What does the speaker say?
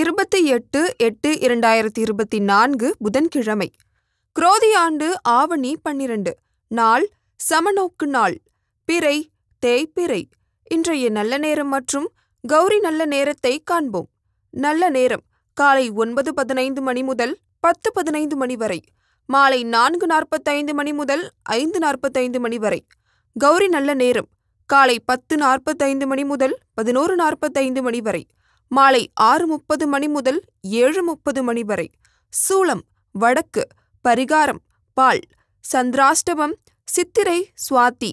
இருபத்தி எட்டு எட்டு இரண்டாயிரத்தி இருபத்தி நான்கு புதன்கிழமை குரோதியாண்டு ஆண்டு ஆவணி பன்னிரண்டு நாள் சமநோக்கு நாள் பிறை தேய்பிறை இன்றைய நல்ல நேரம் மற்றும் கௌரி நல்ல நேரத்தை காண்போம் நல்ல நேரம் காலை ஒன்பது பதினைந்து மணி முதல் பத்து பதினைந்து மணி வரை மாலை நான்கு நாற்பத்தைந்து மணி முதல் ஐந்து நாற்பத்தைந்து மணி வரை கௌரி நல்ல நேரம் காலை பத்து நாற்பத்தைந்து மணி முதல் பதினோரு நாற்பத்தைந்து மணி வரை மாலை ஆறு முப்பது மணி முதல் ஏழு முப்பது மணி வரை சூளம் வடக்கு பரிகாரம் பால் சந்திராஷ்டமம் சித்திரை சுவாதி